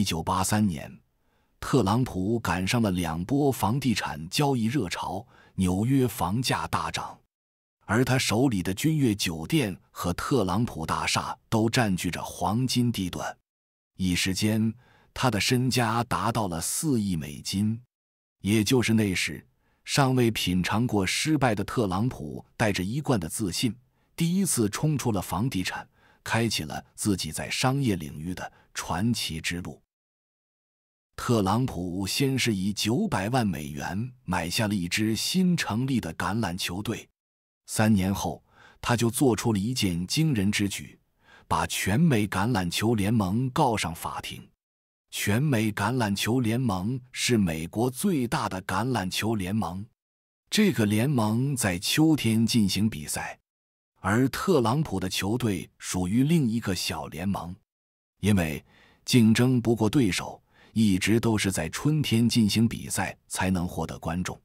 一九八三年，特朗普赶上了两波房地产交易热潮，纽约房价大涨，而他手里的君悦酒店和特朗普大厦都占据着黄金地段，一时间他的身家达到了四亿美金。也就是那时，尚未品尝过失败的特朗普，带着一贯的自信，第一次冲出了房地产，开启了自己在商业领域的传奇之路。特朗普先是以九百万美元买下了一支新成立的橄榄球队，三年后，他就做出了一件惊人之举，把全美橄榄球联盟告上法庭。全美橄榄球联盟是美国最大的橄榄球联盟，这个联盟在秋天进行比赛，而特朗普的球队属于另一个小联盟，因为竞争不过对手。一直都是在春天进行比赛才能获得观众。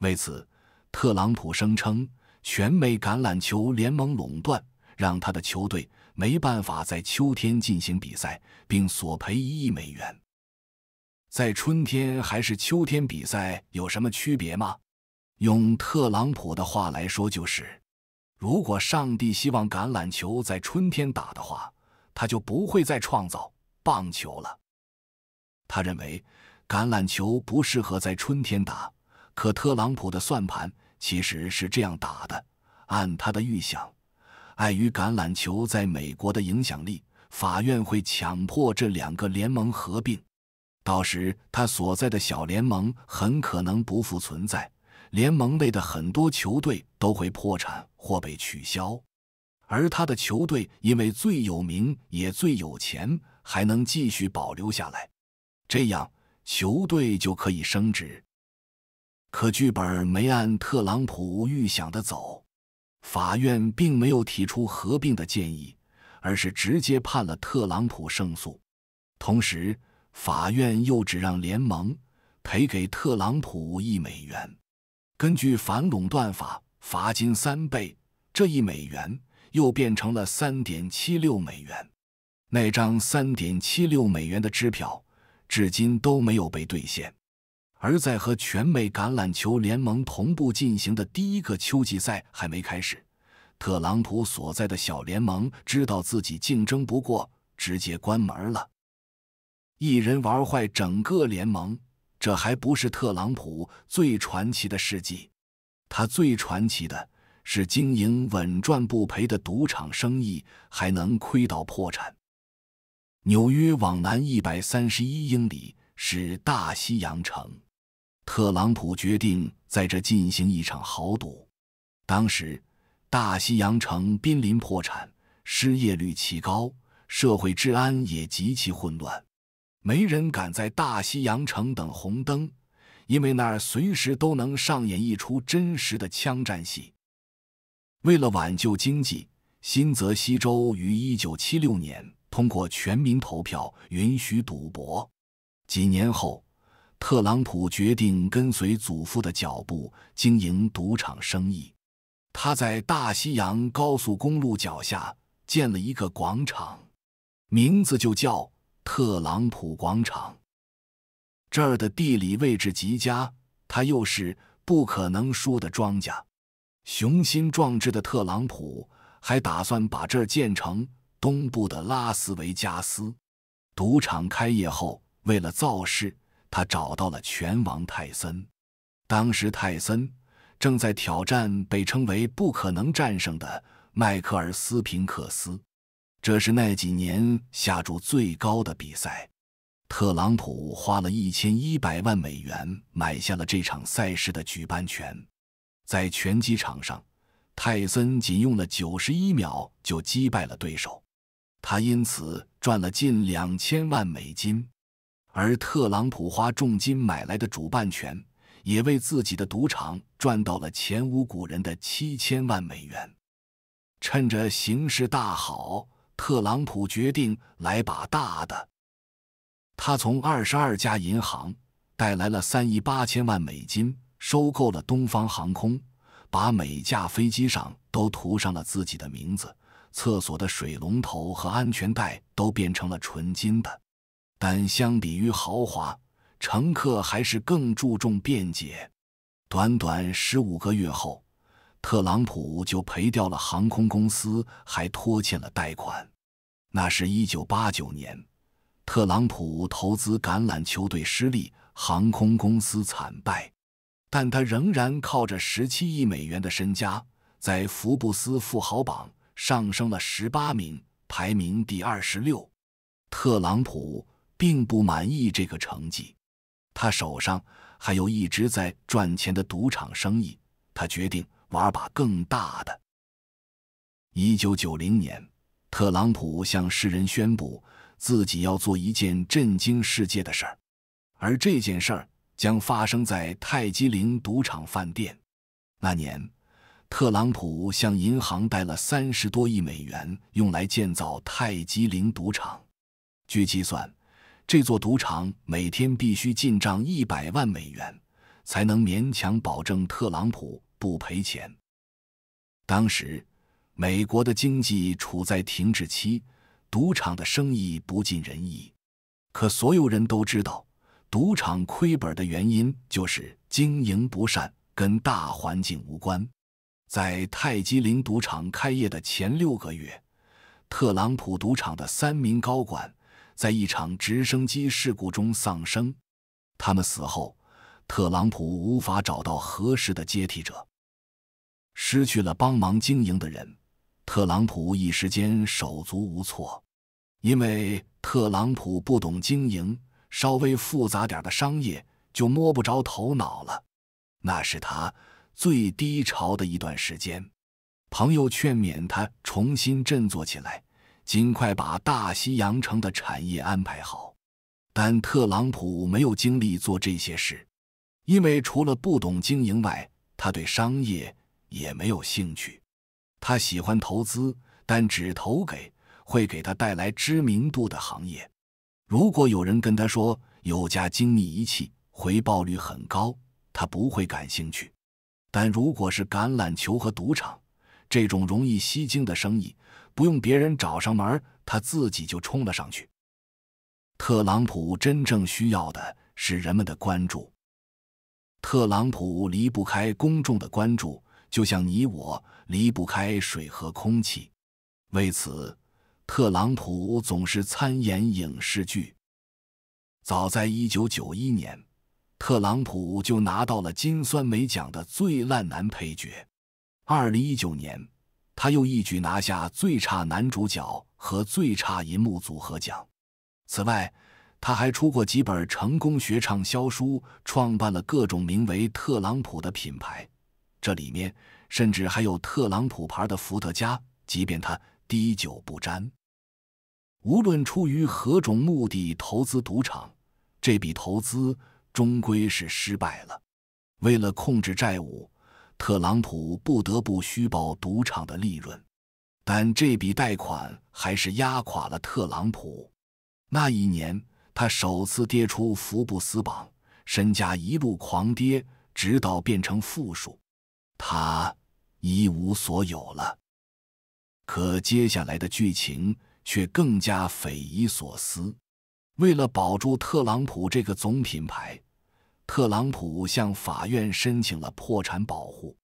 为此，特朗普声称全美橄榄球联盟垄断让他的球队没办法在秋天进行比赛，并索赔一亿美元。在春天还是秋天比赛有什么区别吗？用特朗普的话来说就是：如果上帝希望橄榄球在春天打的话，他就不会再创造棒球了。他认为，橄榄球不适合在春天打。可特朗普的算盘其实是这样打的：按他的预想，碍于橄榄球在美国的影响力，法院会强迫这两个联盟合并。到时，他所在的小联盟很可能不复存在，联盟内的很多球队都会破产或被取消。而他的球队因为最有名也最有钱，还能继续保留下来。这样，球队就可以升职。可剧本没按特朗普预想的走，法院并没有提出合并的建议，而是直接判了特朗普胜诉。同时，法院又只让联盟赔给特朗普一美元。根据反垄断法，罚金三倍，这一美元又变成了三点七六美元。那张三点七六美元的支票。至今都没有被兑现，而在和全美橄榄球联盟同步进行的第一个秋季赛还没开始，特朗普所在的小联盟知道自己竞争不过，直接关门了。一人玩坏整个联盟，这还不是特朗普最传奇的事迹，他最传奇的是经营稳赚不赔的赌场生意，还能亏到破产。纽约往南一百三十一英里是大西洋城，特朗普决定在这进行一场豪赌。当时，大西洋城濒临破产，失业率奇高，社会治安也极其混乱，没人敢在大西洋城等红灯，因为那儿随时都能上演一出真实的枪战戏。为了挽救经济，新泽西州于一九七六年。通过全民投票允许赌博，几年后，特朗普决定跟随祖父的脚步经营赌场生意。他在大西洋高速公路脚下建了一个广场，名字就叫“特朗普广场”。这儿的地理位置极佳，他又是不可能输的庄家。雄心壮志的特朗普还打算把这儿建成。东部的拉斯维加斯，赌场开业后，为了造势，他找到了拳王泰森。当时泰森正在挑战被称为“不可能战胜”的迈克尔斯·平克斯。这是那几年下注最高的比赛。特朗普花了一千一百万美元买下了这场赛事的举办权。在拳击场上，泰森仅用了九十一秒就击败了对手。他因此赚了近两千万美金，而特朗普花重金买来的主办权，也为自己的赌场赚到了前无古人的七千万美元。趁着形势大好，特朗普决定来把大的。他从二十二家银行带来了三亿八千万美金，收购了东方航空，把每架飞机上都涂上了自己的名字。厕所的水龙头和安全带都变成了纯金的，但相比于豪华，乘客还是更注重便捷。短短十五个月后，特朗普就赔掉了航空公司，还拖欠了贷款。那是一九八九年，特朗普投资橄榄球队失利，航空公司惨败，但他仍然靠着十七亿美元的身家，在福布斯富豪榜。上升了十八名，排名第二十六。特朗普并不满意这个成绩，他手上还有一直在赚钱的赌场生意，他决定玩把更大的。一九九零年，特朗普向世人宣布自己要做一件震惊世界的事儿，而这件事儿将发生在泰姬陵赌场饭店。那年。特朗普向银行贷了三十多亿美元，用来建造泰姬陵赌场。据计算，这座赌场每天必须进账一百万美元，才能勉强保证特朗普不赔钱。当时，美国的经济处在停滞期，赌场的生意不尽人意。可所有人都知道，赌场亏本的原因就是经营不善，跟大环境无关。在泰姬陵赌场开业的前六个月，特朗普赌场的三名高管在一场直升机事故中丧生。他们死后，特朗普无法找到合适的接替者，失去了帮忙经营的人，特朗普一时间手足无措，因为特朗普不懂经营，稍微复杂点的商业就摸不着头脑了，那是他。最低潮的一段时间，朋友劝勉他重新振作起来，尽快把大西洋城的产业安排好。但特朗普没有精力做这些事，因为除了不懂经营外，他对商业也没有兴趣。他喜欢投资，但只投给会给他带来知名度的行业。如果有人跟他说有家精密仪器回报率很高，他不会感兴趣。但如果是橄榄球和赌场这种容易吸睛的生意，不用别人找上门，他自己就冲了上去。特朗普真正需要的是人们的关注，特朗普离不开公众的关注，就像你我离不开水和空气。为此，特朗普总是参演影视剧。早在一九九一年。特朗普就拿到了金酸梅奖的最烂男配角。二零一九年，他又一举拿下最差男主角和最差银幕组合奖。此外，他还出过几本成功学畅销书，创办了各种名为“特朗普”的品牌，这里面甚至还有特朗普牌的伏特加。即便他滴酒不沾，无论出于何种目的投资赌场，这笔投资。终归是失败了。为了控制债务，特朗普不得不虚报赌场的利润，但这笔贷款还是压垮了特朗普。那一年，他首次跌出福布斯榜，身价一路狂跌，直到变成负数，他一无所有了。可接下来的剧情却更加匪夷所思。为了保住特朗普这个总品牌，特朗普向法院申请了破产保护，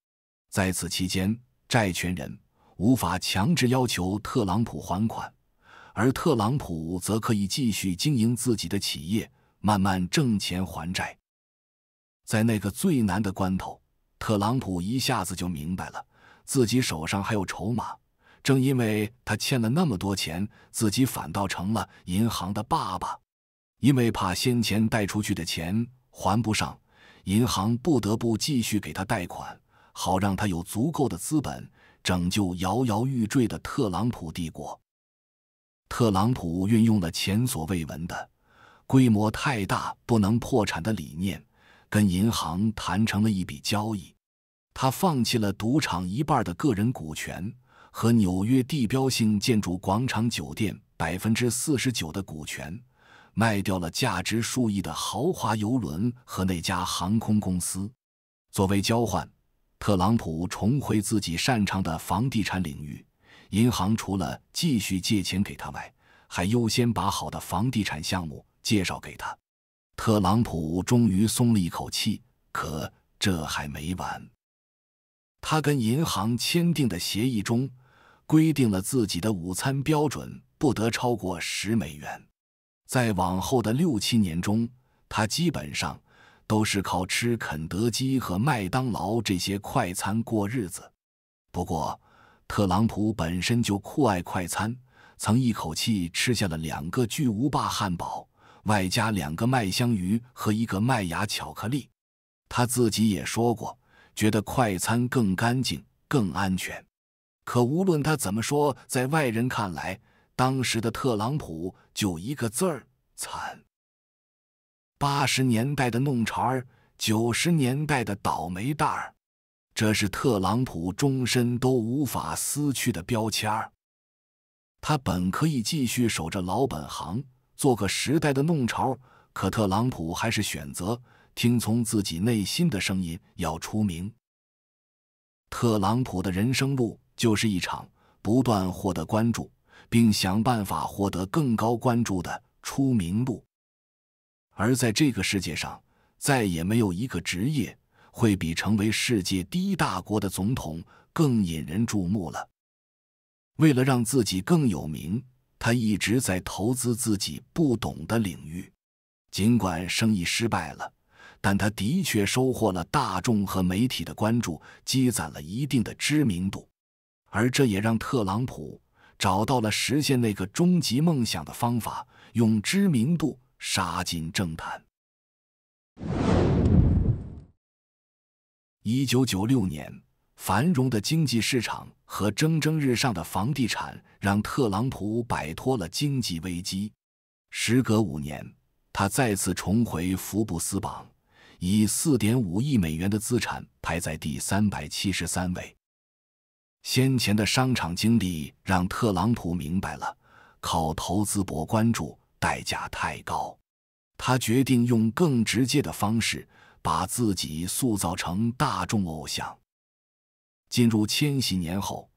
在此期间，债权人无法强制要求特朗普还款，而特朗普则可以继续经营自己的企业，慢慢挣钱还债。在那个最难的关头，特朗普一下子就明白了，自己手上还有筹码。正因为他欠了那么多钱，自己反倒成了银行的爸爸。因为怕先前贷出去的钱，还不上，银行不得不继续给他贷款，好让他有足够的资本拯救摇摇欲坠的特朗普帝国。特朗普运用了前所未闻的、规模太大不能破产的理念，跟银行谈成了一笔交易。他放弃了赌场一半的个人股权和纽约地标性建筑广场酒店百分之四十九的股权。卖掉了价值数亿的豪华游轮和那家航空公司，作为交换，特朗普重回自己擅长的房地产领域。银行除了继续借钱给他外，还优先把好的房地产项目介绍给他。特朗普终于松了一口气，可这还没完。他跟银行签订的协议中，规定了自己的午餐标准不得超过十美元。在往后的六七年中，他基本上都是靠吃肯德基和麦当劳这些快餐过日子。不过，特朗普本身就酷爱快餐，曾一口气吃下了两个巨无霸汉堡，外加两个麦香鱼和一个麦芽巧克力。他自己也说过，觉得快餐更干净、更安全。可无论他怎么说，在外人看来，当时的特朗普。就一个字儿，惨。八十年代的弄潮儿，九十年代的倒霉蛋儿，这是特朗普终身都无法撕去的标签儿。他本可以继续守着老本行，做个时代的弄潮儿，可特朗普还是选择听从自己内心的声音，要出名。特朗普的人生路就是一场不断获得关注。并想办法获得更高关注的出名度，而在这个世界上，再也没有一个职业会比成为世界第一大国的总统更引人注目了。为了让自己更有名，他一直在投资自己不懂的领域，尽管生意失败了，但他的确收获了大众和媒体的关注，积攒了一定的知名度，而这也让特朗普。找到了实现那个终极梦想的方法，用知名度杀进政坛。一九九六年，繁荣的经济市场和蒸蒸日上的房地产让特朗普摆脱了经济危机。时隔五年，他再次重回福布斯榜，以四点五亿美元的资产排在第三百七十三位。先前的商场经历让特朗普明白了，靠投资博关注代价太高。他决定用更直接的方式把自己塑造成大众偶像。进入千禧年后，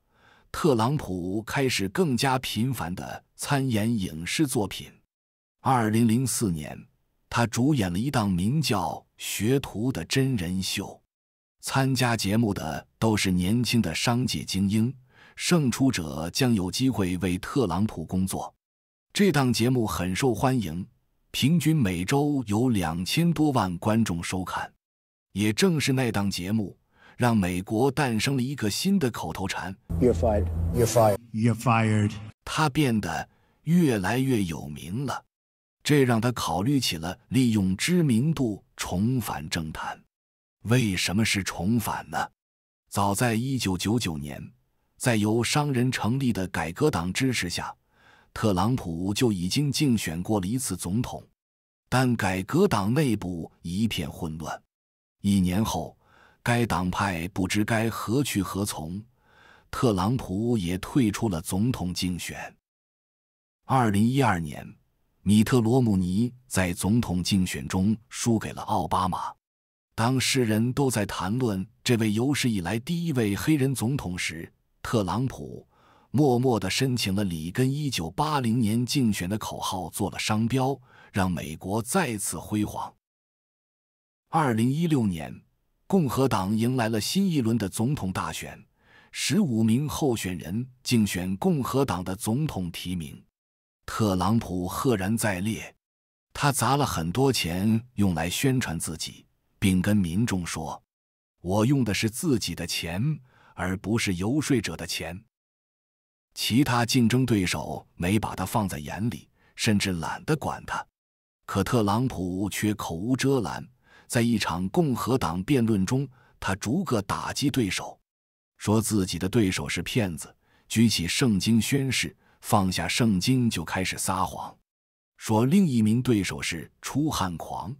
特朗普开始更加频繁地参演影视作品。二零零四年，他主演了一档名叫《学徒》的真人秀。参加节目的都是年轻的商界精英，胜出者将有机会为特朗普工作。这档节目很受欢迎，平均每周有两千多万观众收看。也正是那档节目，让美国诞生了一个新的口头禅：“You're fired, you're fired, you're fired。”他变得越来越有名了，这让他考虑起了利用知名度重返政坛。为什么是重返呢？早在一九九九年，在由商人成立的改革党支持下，特朗普就已经竞选过了一次总统。但改革党内部一片混乱，一年后，该党派不知该何去何从，特朗普也退出了总统竞选。二零一二年，米特·罗姆尼在总统竞选中输给了奥巴马。当世人都在谈论这位有史以来第一位黑人总统时，特朗普默默地申请了里根1980年竞选的口号做了商标，让美国再次辉煌。2016年，共和党迎来了新一轮的总统大选，15名候选人竞选共和党的总统提名，特朗普赫然在列。他砸了很多钱用来宣传自己。并跟民众说：“我用的是自己的钱，而不是游说者的钱。”其他竞争对手没把他放在眼里，甚至懒得管他。可特朗普却口无遮拦，在一场共和党辩论中，他逐个打击对手，说自己的对手是骗子，举起圣经宣誓，放下圣经就开始撒谎，说另一名对手是出汗狂。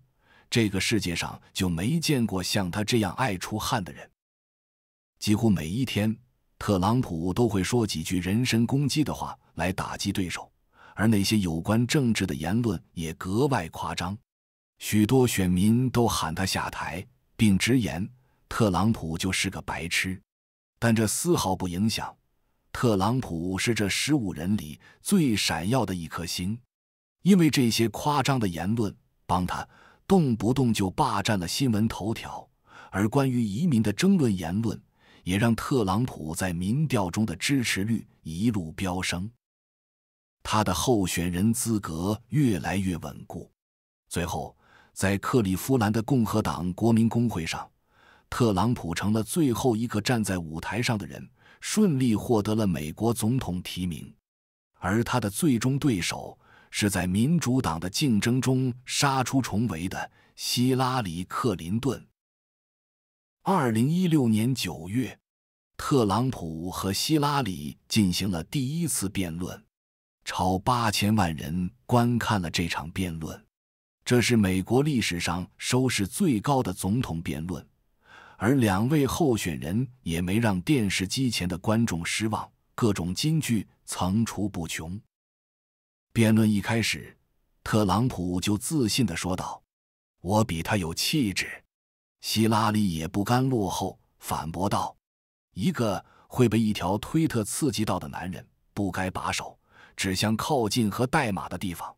这个世界上就没见过像他这样爱出汗的人。几乎每一天，特朗普都会说几句人身攻击的话来打击对手，而那些有关政治的言论也格外夸张。许多选民都喊他下台，并直言特朗普就是个白痴。但这丝毫不影响，特朗普是这十五人里最闪耀的一颗星，因为这些夸张的言论帮他。动不动就霸占了新闻头条，而关于移民的争论言论，也让特朗普在民调中的支持率一路飙升，他的候选人资格越来越稳固。最后，在克利夫兰的共和党国民公会上，特朗普成了最后一个站在舞台上的人，顺利获得了美国总统提名，而他的最终对手。是在民主党的竞争中杀出重围的希拉里·克林顿。二零一六年九月，特朗普和希拉里进行了第一次辩论，超八千万人观看了这场辩论，这是美国历史上收视最高的总统辩论。而两位候选人也没让电视机前的观众失望，各种金句层出不穷。辩论一开始，特朗普就自信地说道：“我比他有气质。”希拉里也不甘落后，反驳道：“一个会被一条推特刺激到的男人，不该把手指向靠近和代码的地方。”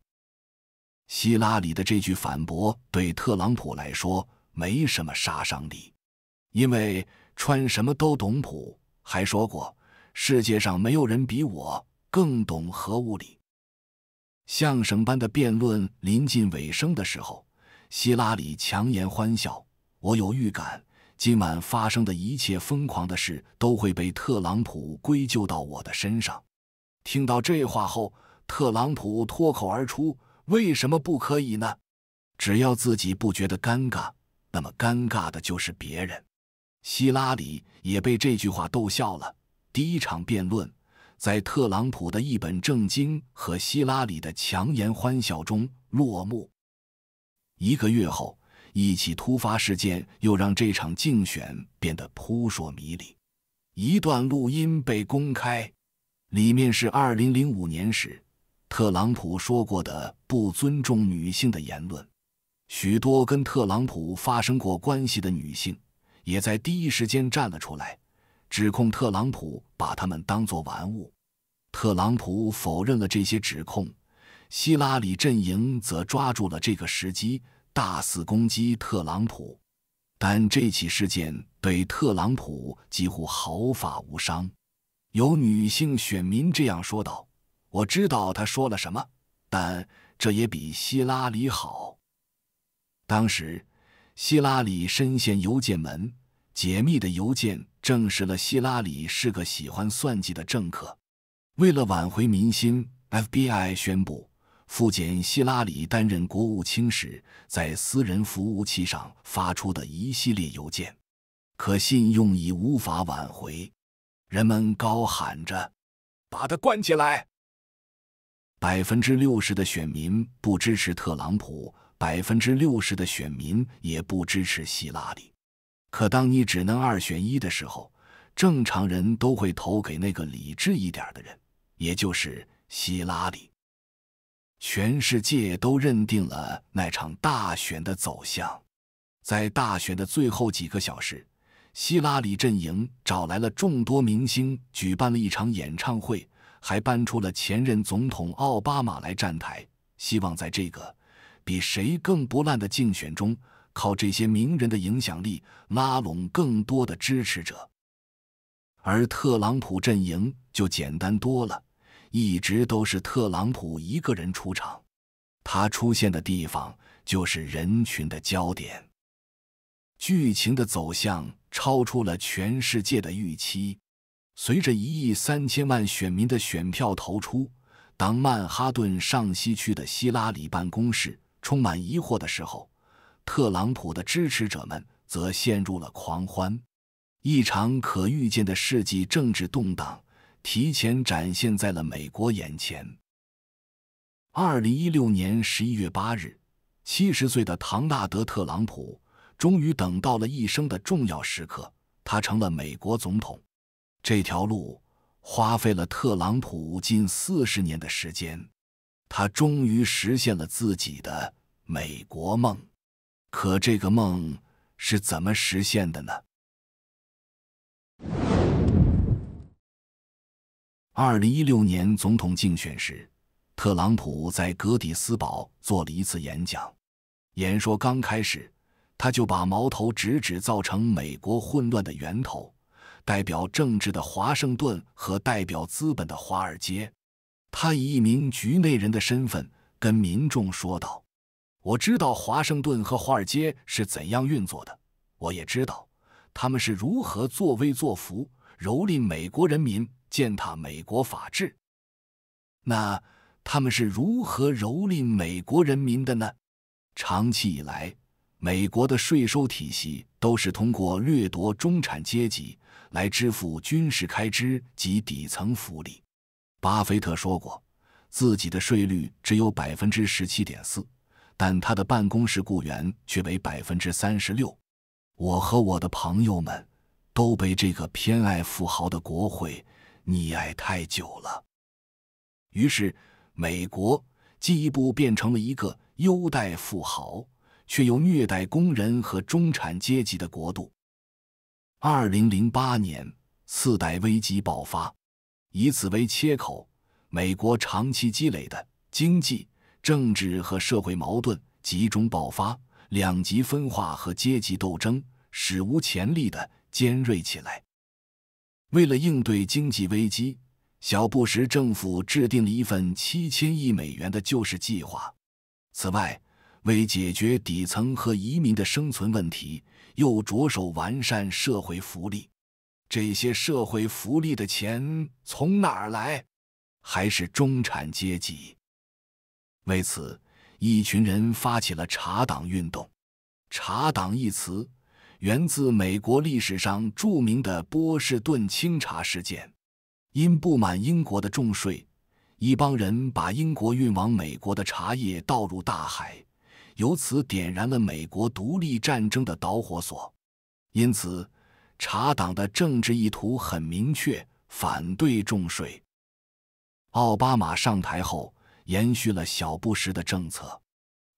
希拉里的这句反驳对特朗普来说没什么杀伤力，因为穿什么都懂普还说：“过：“世界上没有人比我更懂核物理。”相声般的辩论临近尾声的时候，希拉里强颜欢笑：“我有预感，今晚发生的一切疯狂的事都会被特朗普归咎到我的身上。”听到这话后，特朗普脱口而出：“为什么不可以呢？只要自己不觉得尴尬，那么尴尬的就是别人。”希拉里也被这句话逗笑了。第一场辩论。在特朗普的一本正经和希拉里的强颜欢笑中落幕。一个月后，一起突发事件又让这场竞选变得扑朔迷离。一段录音被公开，里面是2005年时特朗普说过的不尊重女性的言论。许多跟特朗普发生过关系的女性也在第一时间站了出来。指控特朗普把他们当作玩物，特朗普否认了这些指控。希拉里阵营则抓住了这个时机，大肆攻击特朗普。但这起事件对特朗普几乎毫发无伤。有女性选民这样说道：“我知道他说了什么，但这也比希拉里好。”当时，希拉里深陷邮件门，解密的邮件。证实了希拉里是个喜欢算计的政客。为了挽回民心，FBI 宣布复检希拉里担任国务卿时在私人服务器上发出的一系列邮件，可信用已无法挽回。人们高喊着：“把他关起来！”百分之六十的选民不支持特朗普，百分之六十的选民也不支持希拉里。可当你只能二选一的时候，正常人都会投给那个理智一点的人，也就是希拉里。全世界都认定了那场大选的走向。在大选的最后几个小时，希拉里阵营找来了众多明星，举办了一场演唱会，还搬出了前任总统奥巴马来站台，希望在这个比谁更不烂的竞选中。靠这些名人的影响力拉拢更多的支持者，而特朗普阵营就简单多了，一直都是特朗普一个人出场，他出现的地方就是人群的焦点。剧情的走向超出了全世界的预期。随着一亿三千万选民的选票投出，当曼哈顿上西区的希拉里办公室充满疑惑的时候。特朗普的支持者们则陷入了狂欢，一场可预见的世纪政治动荡提前展现在了美国眼前。二零一六年十一月八日，七十岁的唐纳德·特朗普终于等到了一生的重要时刻，他成了美国总统。这条路花费了特朗普近四十年的时间，他终于实现了自己的美国梦。可这个梦是怎么实现的呢？2016年总统竞选时，特朗普在格迪斯堡做了一次演讲。演说刚开始，他就把矛头直指造成美国混乱的源头——代表政治的华盛顿和代表资本的华尔街。他以一名局内人的身份跟民众说道。我知道华盛顿和华尔街是怎样运作的，我也知道他们是如何作威作福、蹂躏美国人民、践踏美国法治。那他们是如何蹂躏美国人民的呢？长期以来，美国的税收体系都是通过掠夺中产阶级来支付军事开支及底层福利。巴菲特说过，自己的税率只有百分之十七点四。但他的办公室雇员却为百分之三十六。我和我的朋友们都被这个偏爱富豪的国会溺爱太久了，于是美国进一步变成了一个优待富豪却又虐待工人和中产阶级的国度。二零零八年次贷危机爆发，以此为切口，美国长期积累的经济。政治和社会矛盾集中爆发，两极分化和阶级斗争史无前例地尖锐起来。为了应对经济危机，小布什政府制定了一份七千亿美元的救市计划。此外，为解决底层和移民的生存问题，又着手完善社会福利。这些社会福利的钱从哪儿来？还是中产阶级。为此，一群人发起了茶党运动。茶党一词源自美国历史上著名的波士顿清茶事件，因不满英国的重税，一帮人把英国运往美国的茶叶倒入大海，由此点燃了美国独立战争的导火索。因此，茶党的政治意图很明确：反对重税。奥巴马上台后。延续了小布什的政策，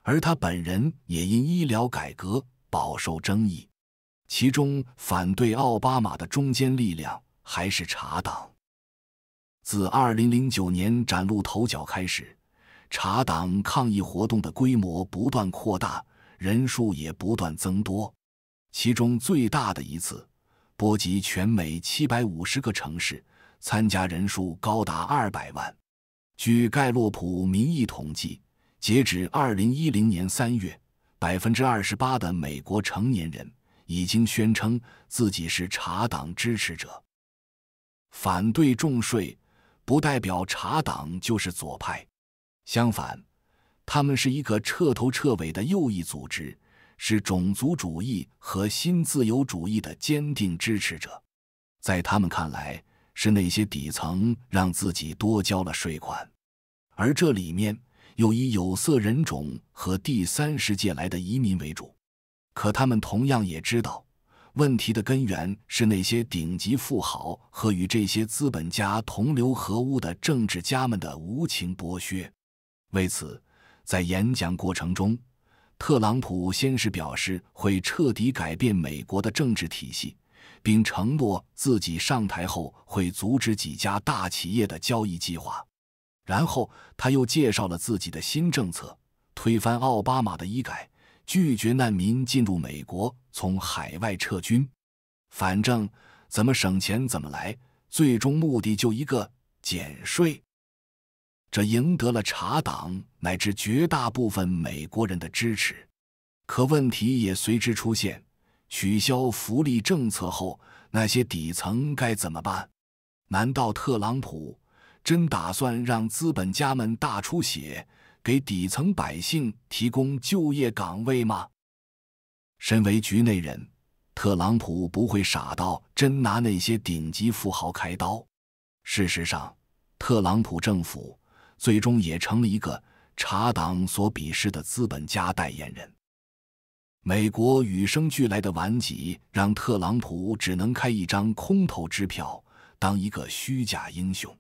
而他本人也因医疗改革饱受争议。其中反对奥巴马的中坚力量还是茶党。自2009年崭露头角开始，茶党抗议活动的规模不断扩大，人数也不断增多。其中最大的一次，波及全美750个城市，参加人数高达200万。据盖洛普民意统计，截止二零一零年三月，百分之二十八的美国成年人已经宣称自己是茶党支持者。反对重税不代表茶党就是左派，相反，他们是一个彻头彻尾的右翼组织，是种族主义和新自由主义的坚定支持者。在他们看来，是那些底层让自己多交了税款。而这里面又以有色人种和第三世界来的移民为主，可他们同样也知道，问题的根源是那些顶级富豪和与这些资本家同流合污的政治家们的无情剥削。为此，在演讲过程中，特朗普先是表示会彻底改变美国的政治体系，并承诺自己上台后会阻止几家大企业的交易计划。然后他又介绍了自己的新政策：推翻奥巴马的医改，拒绝难民进入美国，从海外撤军。反正怎么省钱怎么来，最终目的就一个减税。这赢得了茶党乃至绝大部分美国人的支持。可问题也随之出现：取消福利政策后，那些底层该怎么办？难道特朗普？真打算让资本家们大出血，给底层百姓提供就业岗位吗？身为局内人，特朗普不会傻到真拿那些顶级富豪开刀。事实上，特朗普政府最终也成了一个茶党所鄙视的资本家代言人。美国与生俱来的顽疾，让特朗普只能开一张空头支票，当一个虚假英雄。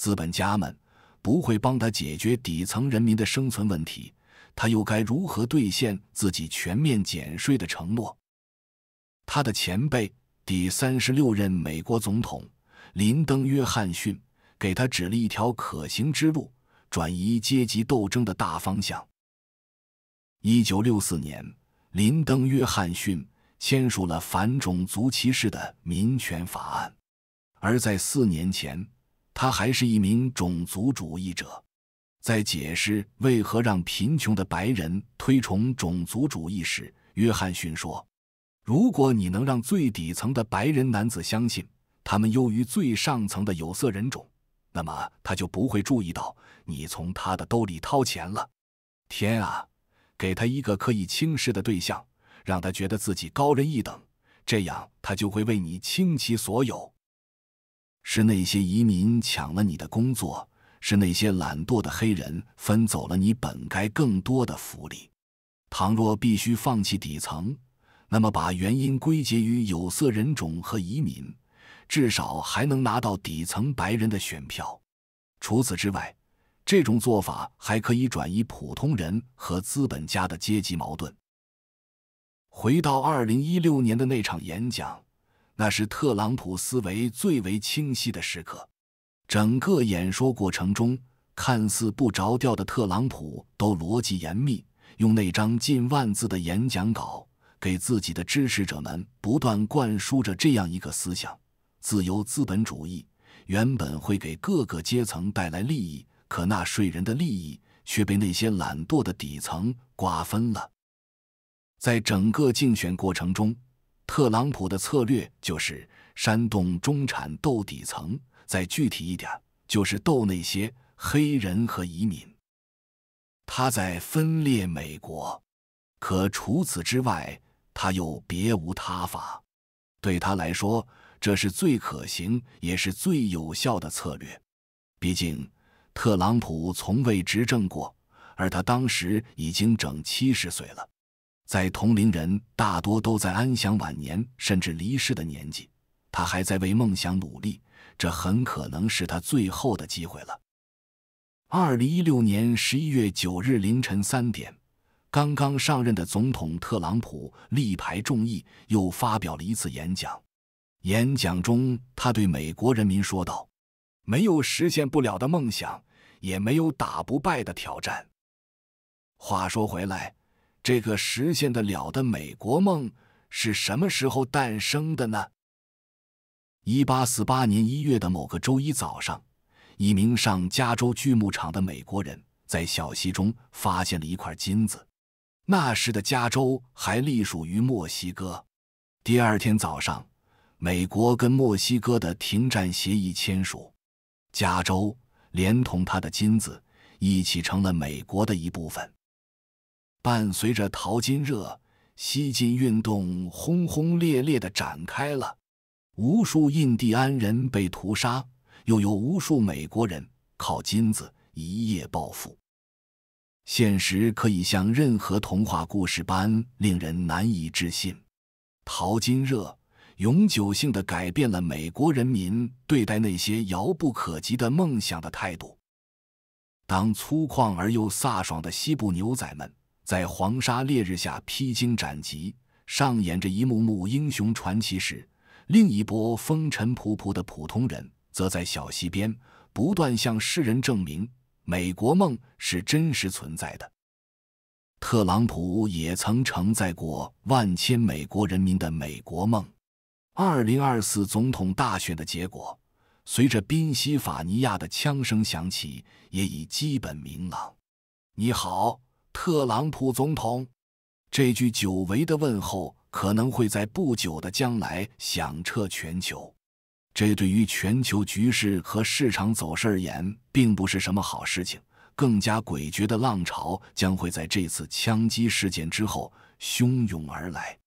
资本家们不会帮他解决底层人民的生存问题，他又该如何兑现自己全面减税的承诺？他的前辈第三十六任美国总统林登·约翰逊给他指了一条可行之路，转移阶级斗争的大方向。一九六四年，林登·约翰逊签署了反种族歧视的民权法案，而在四年前。他还是一名种族主义者，在解释为何让贫穷的白人推崇种族主义时，约翰逊说：“如果你能让最底层的白人男子相信他们优于最上层的有色人种，那么他就不会注意到你从他的兜里掏钱了。天啊，给他一个可以轻视的对象，让他觉得自己高人一等，这样他就会为你倾其所有。”是那些移民抢了你的工作，是那些懒惰的黑人分走了你本该更多的福利。倘若必须放弃底层，那么把原因归结于有色人种和移民，至少还能拿到底层白人的选票。除此之外，这种做法还可以转移普通人和资本家的阶级矛盾。回到二零一六年的那场演讲。那是特朗普思维最为清晰的时刻。整个演说过程中，看似不着调的特朗普都逻辑严密，用那张近万字的演讲稿给自己的支持者们不断灌输着这样一个思想：自由资本主义原本会给各个阶层带来利益，可纳税人的利益却被那些懒惰的底层瓜分了。在整个竞选过程中。特朗普的策略就是煽动中产斗底层，再具体一点，就是斗那些黑人和移民。他在分裂美国，可除此之外，他又别无他法。对他来说，这是最可行也是最有效的策略。毕竟，特朗普从未执政过，而他当时已经整七十岁了。在同龄人大多都在安享晚年甚至离世的年纪，他还在为梦想努力，这很可能是他最后的机会了。二零一六年十一月九日凌晨三点，刚刚上任的总统特朗普力排众议，又发表了一次演讲。演讲中，他对美国人民说道：“没有实现不了的梦想，也没有打不败的挑战。”话说回来。这个实现得了的美国梦是什么时候诞生的呢？一八四八年一月的某个周一早上，一名上加州锯木厂的美国人在小溪中发现了一块金子。那时的加州还隶属于墨西哥。第二天早上，美国跟墨西哥的停战协议签署，加州连同它的金子一起成了美国的一部分。伴随着淘金热，西进运动轰轰烈烈地展开了。无数印第安人被屠杀，又有无数美国人靠金子一夜暴富。现实可以像任何童话故事般令人难以置信。淘金热永久性的改变了美国人民对待那些遥不可及的梦想的态度。当粗犷而又飒爽的西部牛仔们，在黄沙烈日下披荆斩棘，上演着一幕幕英雄传奇时，另一波风尘仆仆的普通人则在小溪边不断向世人证明，美国梦是真实存在的。特朗普也曾承载过万千美国人民的美国梦。二零二四总统大选的结果，随着宾夕法尼亚的枪声响起，也已基本明朗。你好。特朗普总统，这句久违的问候可能会在不久的将来响彻全球。这对于全球局势和市场走势而言，并不是什么好事情。更加诡谲的浪潮将会在这次枪击事件之后汹涌而来。